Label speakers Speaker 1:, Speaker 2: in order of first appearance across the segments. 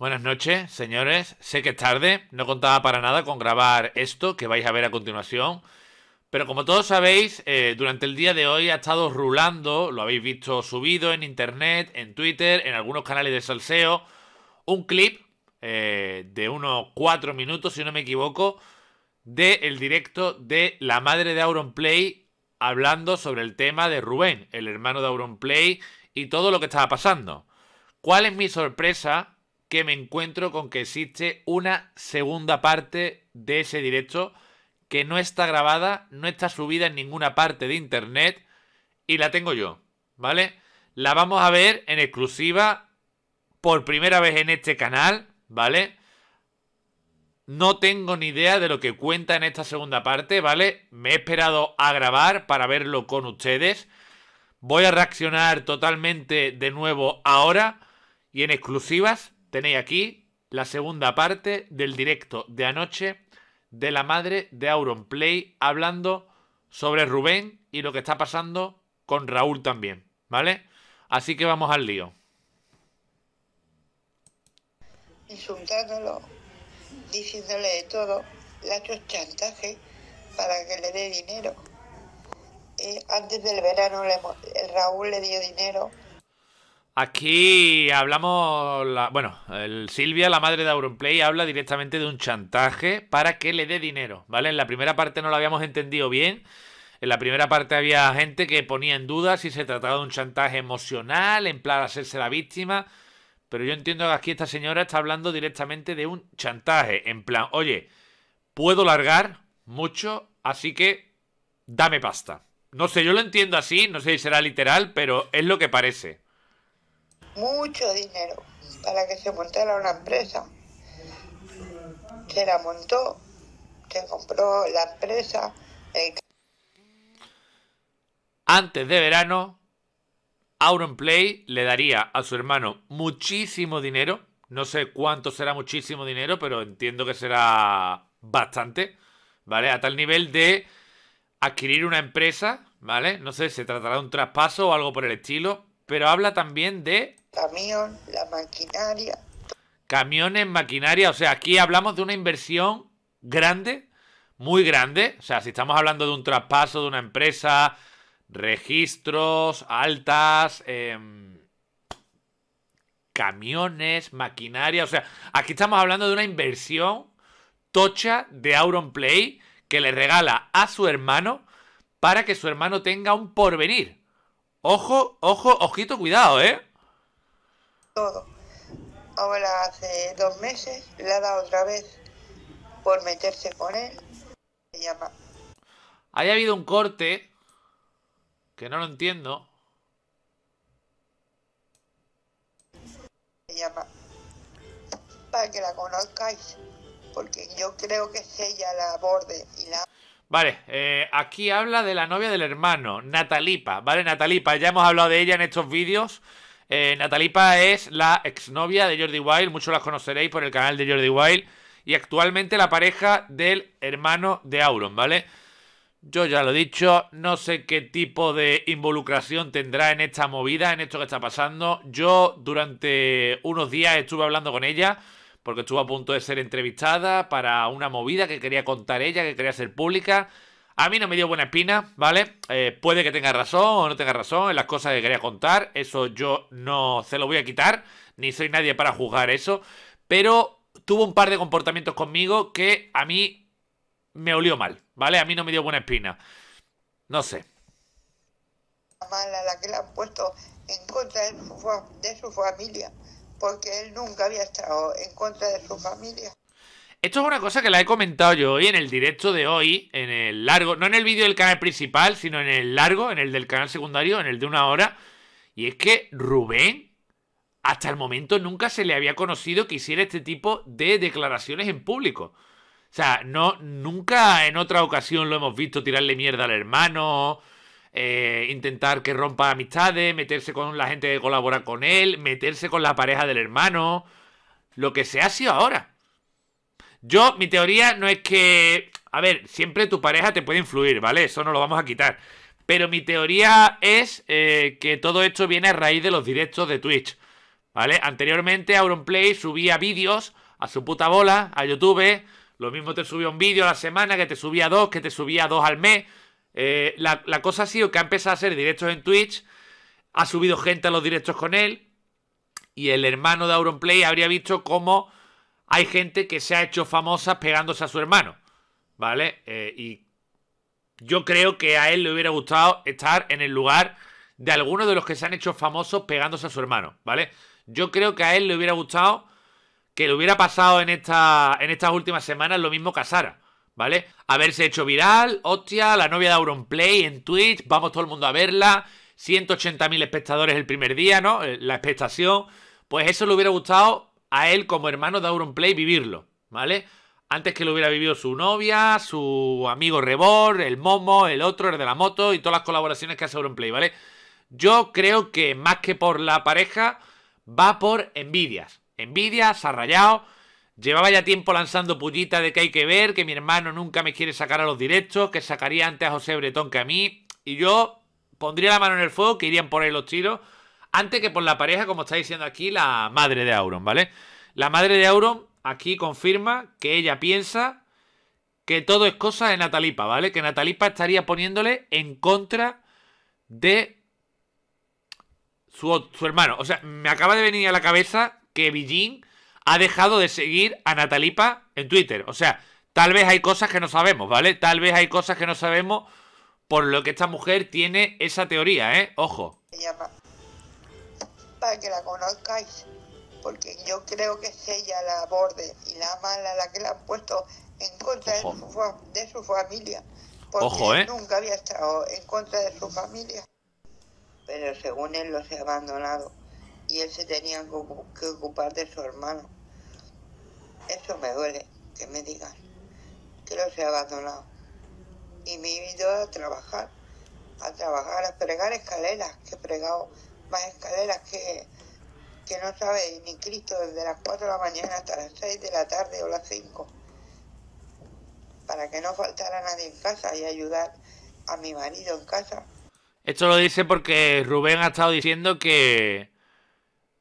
Speaker 1: Buenas noches, señores. Sé que es tarde, no contaba para nada con grabar esto que vais a ver a continuación. Pero como todos sabéis, eh, durante el día de hoy ha estado rulando, lo habéis visto subido en internet, en Twitter, en algunos canales de salseo, un clip eh, de unos cuatro minutos, si no me equivoco, del el directo de la madre de Play hablando sobre el tema de Rubén, el hermano de Play y todo lo que estaba pasando. ¿Cuál es mi sorpresa que me encuentro con que existe una segunda parte de ese directo que no está grabada, no está subida en ninguna parte de internet y la tengo yo, ¿vale? La vamos a ver en exclusiva por primera vez en este canal, ¿vale? No tengo ni idea de lo que cuenta en esta segunda parte, ¿vale? Me he esperado a grabar para verlo con ustedes. Voy a reaccionar totalmente de nuevo ahora y en exclusivas tenéis aquí la segunda parte del directo de anoche de la madre de Auron Play hablando sobre Rubén y lo que está pasando con Raúl también, ¿vale? Así que vamos al lío.
Speaker 2: Insultándolo, diciéndole de todo, le ha hecho chantaje para que le dé dinero. Eh, antes del verano el Raúl le dio dinero
Speaker 1: Aquí hablamos, bueno, Silvia, la madre de Auronplay, habla directamente de un chantaje para que le dé dinero, ¿vale? En la primera parte no lo habíamos entendido bien. En la primera parte había gente que ponía en duda si se trataba de un chantaje emocional, en plan hacerse la víctima. Pero yo entiendo que aquí esta señora está hablando directamente de un chantaje, en plan, oye, puedo largar mucho, así que dame pasta. No sé, yo lo entiendo así, no sé si será literal, pero es lo que parece
Speaker 2: mucho dinero para que se montara una empresa. Se la montó, se compró la empresa.
Speaker 1: Antes de verano, Auron Play le daría a su hermano muchísimo dinero. No sé cuánto será muchísimo dinero, pero entiendo que será bastante, ¿vale? A tal nivel de adquirir una empresa, ¿vale? No sé, se tratará de un traspaso o algo por el estilo, pero habla también de...
Speaker 2: Camión, la maquinaria.
Speaker 1: Camiones, maquinaria, o sea, aquí hablamos de una inversión grande, muy grande. O sea, si estamos hablando de un traspaso de una empresa, registros, altas, em, camiones, maquinaria. O sea, aquí estamos hablando de una inversión tocha de Auron Play que le regala a su hermano para que su hermano tenga un porvenir. Ojo, ojo, ojito, cuidado, ¿eh?
Speaker 2: Todo. Ahora hace dos meses le ha dado otra vez por meterse con él. Se llama.
Speaker 1: Haya habido un corte que no lo entiendo.
Speaker 2: Se llama. Para que la conozcáis. Porque yo creo que es ella la
Speaker 1: borde y la Vale, eh, aquí habla de la novia del hermano, Natalipa. Vale, Natalipa, ya hemos hablado de ella en estos vídeos. Eh, Natalipa es la exnovia de Jordi Wild, muchos la conoceréis por el canal de Jordi Wild. Y actualmente la pareja del hermano de Auron, ¿vale? Yo ya lo he dicho, no sé qué tipo de involucración tendrá en esta movida, en esto que está pasando. Yo durante unos días estuve hablando con ella porque estuvo a punto de ser entrevistada para una movida que quería contar ella, que quería ser pública. A mí no me dio buena espina, ¿vale? Eh, puede que tenga razón o no tenga razón en las cosas que quería contar. Eso yo no se lo voy a quitar, ni soy nadie para juzgar eso. Pero tuvo un par de comportamientos conmigo que a mí me olió mal, ¿vale? A mí no me dio buena espina. No sé.
Speaker 2: Mala la que le han puesto en contra de su familia porque él nunca había estado en contra de su familia.
Speaker 1: Esto es una cosa que la he comentado yo hoy en el directo de hoy, en el largo, no en el vídeo del canal principal, sino en el largo, en el del canal secundario, en el de una hora. Y es que Rubén, hasta el momento nunca se le había conocido que hiciera este tipo de declaraciones en público. O sea, no, nunca en otra ocasión lo hemos visto tirarle mierda al hermano, eh, intentar que rompa amistades, meterse con la gente que colabora con él, meterse con la pareja del hermano, lo que se ha sido ahora. Yo, mi teoría no es que... A ver, siempre tu pareja te puede influir, ¿vale? Eso no lo vamos a quitar. Pero mi teoría es eh, que todo esto viene a raíz de los directos de Twitch, ¿vale? Anteriormente Auronplay subía vídeos a su puta bola, a YouTube. Lo mismo te subía un vídeo a la semana, que te subía dos, que te subía dos al mes. Eh, la, cosa ha sido que ha empezado a hacer directos en Twitch, ha subido gente a los directos con él, y el hermano de Auronplay habría visto cómo hay gente que se ha hecho famosa pegándose a su hermano, ¿vale? Eh, y yo creo que a él le hubiera gustado estar en el lugar de algunos de los que se han hecho famosos pegándose a su hermano, ¿vale? Yo creo que a él le hubiera gustado que le hubiera pasado en, esta, en estas últimas semanas lo mismo que a Sara. ¿vale? Haberse hecho viral, hostia, la novia de Auronplay en Twitch, vamos todo el mundo a verla, 180.000 espectadores el primer día, ¿no? Eh, la expectación, pues eso le hubiera gustado a él como hermano de Auronplay vivirlo, ¿vale? Antes que lo hubiera vivido su novia, su amigo Rebor, el Momo, el otro, el de la moto y todas las colaboraciones que hace Auronplay, ¿vale? Yo creo que más que por la pareja, va por envidias. Envidias, ha rayado Llevaba ya tiempo lanzando pullitas de que hay que ver, que mi hermano nunca me quiere sacar a los directos, que sacaría antes a José Bretón que a mí. Y yo pondría la mano en el fuego, que irían por ahí los tiros, antes que por la pareja, como está diciendo aquí la madre de Auron, ¿vale? La madre de Auron aquí confirma que ella piensa que todo es cosa de Natalipa, ¿vale? Que Natalipa estaría poniéndole en contra de su, su hermano. O sea, me acaba de venir a la cabeza que Villín ha dejado de seguir a Natalipa en Twitter. O sea, tal vez hay cosas que no sabemos, ¿vale? Tal vez hay cosas que no sabemos por lo que esta mujer tiene esa teoría, ¿eh? Ojo.
Speaker 2: Para que la conozcáis, porque yo creo que es ella la borde y la mala la que la han puesto en contra de su, familia. Porque Ojo, ¿eh? nunca había estado en contra de su familia. Pero según él los he abandonado y él se tenía que ocupar de su hermano. Eso me duele, que me digan que se ha abandonado. Y me he a trabajar, a trabajar, a pregar escaleras, que he pregado más escaleras que, que no sabe ni Cristo desde las 4 de la mañana hasta las 6 de la tarde o las 5 para que no faltara nadie en casa y ayudar a mi marido en casa.
Speaker 1: Esto lo dice porque Rubén ha estado diciendo que,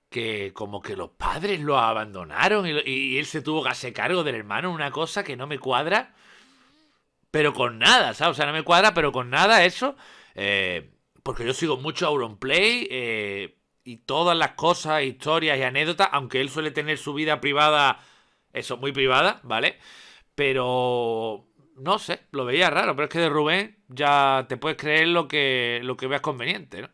Speaker 1: que como que los padres lo abandonaron y, él se tuvo que hacer cargo del hermano, una cosa que no me cuadra, pero con nada, ¿sabes? O sea, no me cuadra, pero con nada eso, eh, porque yo sigo mucho Auronplay play eh, y todas las cosas, historias y anécdotas, aunque él suele tener su vida privada, eso, muy privada, ¿vale? Pero no sé, lo veía raro, pero es que de Rubén ya te puedes creer lo que, lo que veas conveniente, ¿no?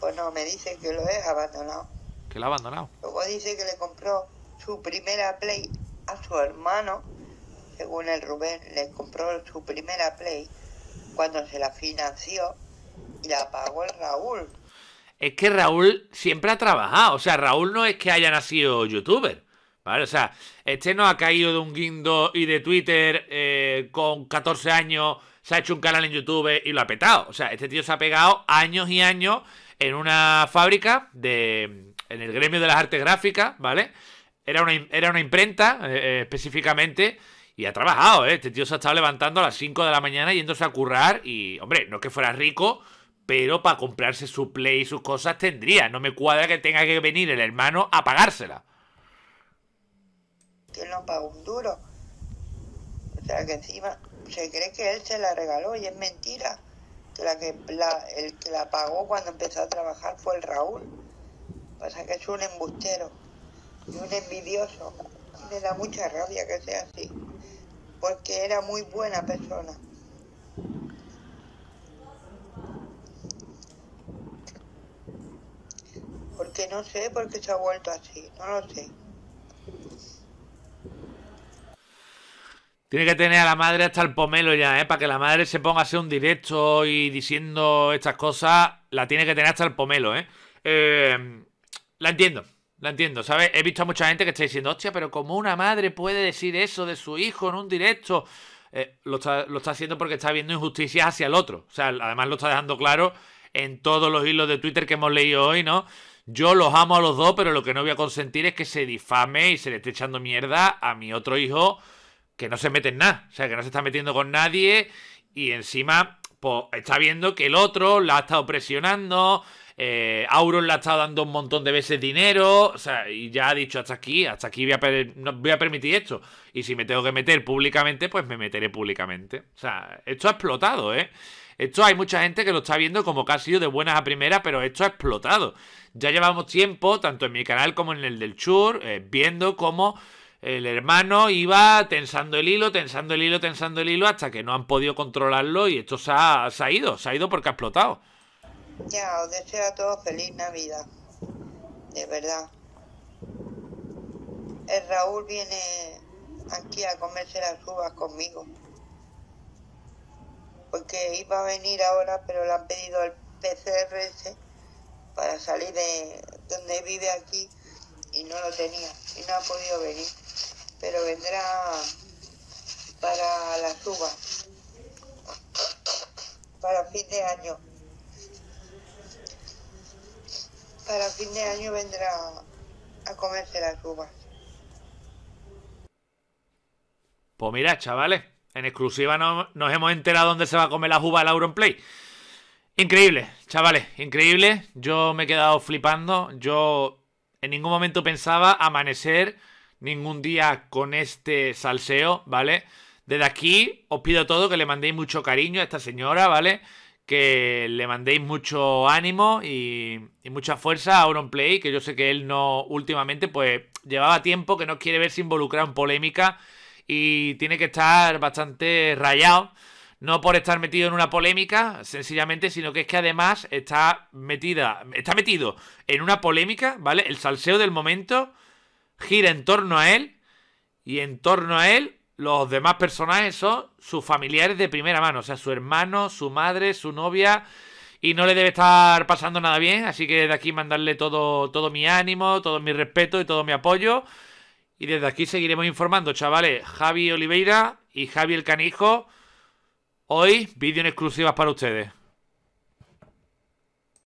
Speaker 2: Pues no, me dicen que lo es abandonado que la ha abandonado. Luego dice que le compró su primera Play a su hermano, según el Rubén, le compró su primera Play cuando se la financió y la pagó
Speaker 1: el Raúl. Es que Raúl siempre ha trabajado, o sea, Raúl no es que haya nacido youtuber. ¿Vale? O sea, este no ha caído de un guindo y de Twitter eh, con 14 años, se ha hecho un canal en YouTube y lo ha petado. O sea, este tío se ha pegado años y años en una fábrica de, en el gremio de las artes gráficas, ¿vale? Era una, era una imprenta eh, eh, específicamente y ha trabajado, ¿eh? Este tío se ha estado levantando a las 5 de la mañana yéndose a currar y, hombre, no que fuera rico, pero para comprarse su play y sus cosas tendría. No me cuadra que tenga que venir el hermano a pagársela.
Speaker 2: Que no pagó un duro. O sea, que encima se cree que él se la regaló y es mentira. Que la el que la pagó cuando empezó a trabajar fue el Raúl pasa que es un embustero y un envidioso. Me da mucha rabia que sea así, porque era muy buena persona. Porque no sé por qué se ha vuelto así, no lo sé.
Speaker 1: Tiene que tener a la madre hasta el pomelo ya, ¿eh? Para que la madre se ponga a hacer un directo y diciendo estas cosas, la tiene que tener hasta el pomelo, ¿eh? eh la entiendo, la entiendo, ¿sabes? He visto a mucha gente que está diciendo, hostia, pero como una madre puede decir eso de su hijo en un directo? Eh, lo, está, lo, está, haciendo porque está viendo injusticias hacia el otro. O sea, además lo está dejando claro en todos los hilos de Twitter que hemos leído hoy, ¿no? Yo los amo a los dos, pero lo que no voy a consentir es que se difame y se le esté echando mierda a mi otro hijo que no se mete en nada. O sea, que no se está metiendo con nadie y encima, pues, está viendo que el otro la ha estado presionando, eh, Auron le ha estado dando un montón de veces dinero. O sea, y ya ha dicho hasta aquí, hasta aquí voy a, permitir esto. Y si me tengo que meter públicamente, pues me meteré públicamente. O sea, esto ha explotado, ¿eh? Esto hay mucha gente que lo está viendo como que ha sido de buenas a primeras, pero esto ha explotado. Ya llevamos tiempo, tanto en mi canal como en el del Chur, eh, viendo cómo el hermano iba tensando el hilo, tensando el hilo, tensando el hilo, hasta que no han podido controlarlo y esto se ha ido, se ha ido porque ha explotado.
Speaker 2: Ya, os deseo a todos feliz Navidad, de verdad. El Raúl viene aquí a comerse las uvas conmigo, porque iba a venir ahora, pero le han pedido el PCRS para salir de donde vive aquí y no lo tenía y no ha podido venir, pero vendrá para las uvas, para fin de año. para fin de año vendrá a comerse las uvas. Pues mira,
Speaker 1: chavales, en exclusiva no, nos hemos enterado dónde se va a comer la la euro el play. Increíble, chavales, increíble. Yo me he quedado flipando. Yo en ningún momento pensaba amanecer ningún día con este salseo, ¿vale? Desde aquí os pido todo que le mandéis mucho cariño a esta señora, ¿vale? que le mandéis mucho ánimo y, mucha fuerza a Play, que yo sé que él no últimamente, pues llevaba tiempo que no quiere verse involucrado en polémica y tiene que estar bastante rayado. No por estar metido en una polémica, sencillamente, sino que es que además está metida, está metido en una polémica, ¿vale? El salseo del momento gira en torno a él y en torno a él los demás personajes son sus familiares de primera mano, o sea, su hermano, su madre, su novia. Y no le debe estar pasando nada bien, así que desde aquí mandarle todo, todo mi ánimo, todo mi respeto y todo mi apoyo. Y desde aquí seguiremos informando, chavales. Javi Oliveira y Javi el Canijo. Hoy, vídeo en exclusivas para ustedes.